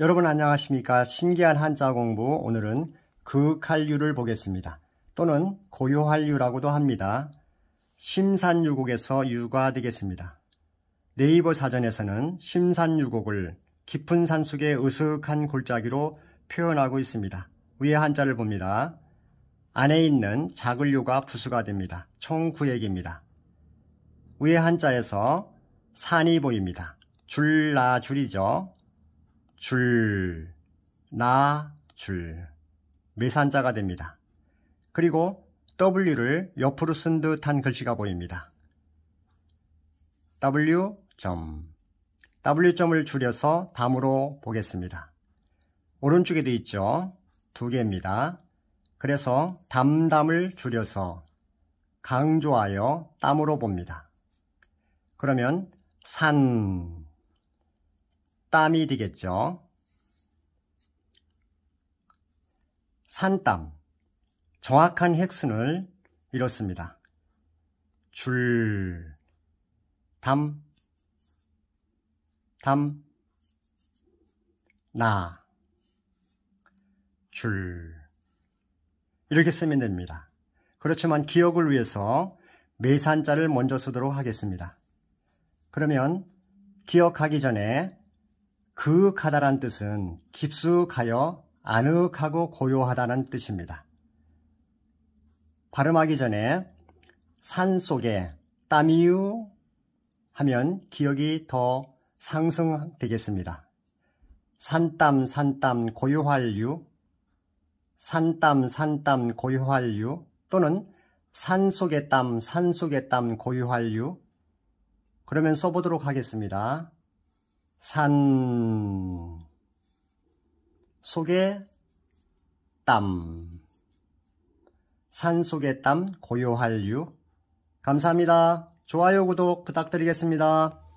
여러분 안녕하십니까? 신기한 한자 공부 오늘은 극한류를 보겠습니다. 또는 고요한류라고도 합니다. 심산유곡에서 유가 되겠습니다. 네이버 사전에서는 심산유곡을 깊은 산속의 으슥한 골짜기로 표현하고 있습니다. 위에 한자를 봅니다. 안에 있는 작을류가 부수가 됩니다. 총 9액입니다. 위에 한자에서 산이 보입니다. 줄나 줄이죠. 줄, 나, 줄 매산자가 됩니다. 그리고 W를 옆으로 쓴 듯한 글씨가 보입니다. W. 점 W점을 줄여서 담으로 보겠습니다. 오른쪽에 돼 있죠? 두 개입니다. 그래서 담담을 줄여서 강조하여 땀으로 봅니다. 그러면 산 땀이 되겠죠. 산땀. 정확한 핵순을 이렇습니다. 줄, 담, 담, 나, 줄. 이렇게 쓰면 됩니다. 그렇지만 기억을 위해서 매산자를 먼저 쓰도록 하겠습니다. 그러면 기억하기 전에 그윽하다란 뜻은 깊숙하여 아늑하고 고요하다는 뜻입니다. 발음하기 전에 산 속에 땀이유 하면 기억이 더 상승되겠습니다. 산땀 산땀 고요할유 산땀 산땀 고요할유 또는 산 속의 땀, 산 속의 땀 고유할유 그러면 써보도록 하겠습니다. 산속의 땀, 산속의땀고요한류 감사합니다. 좋아요, 구독 부탁드리겠습니다.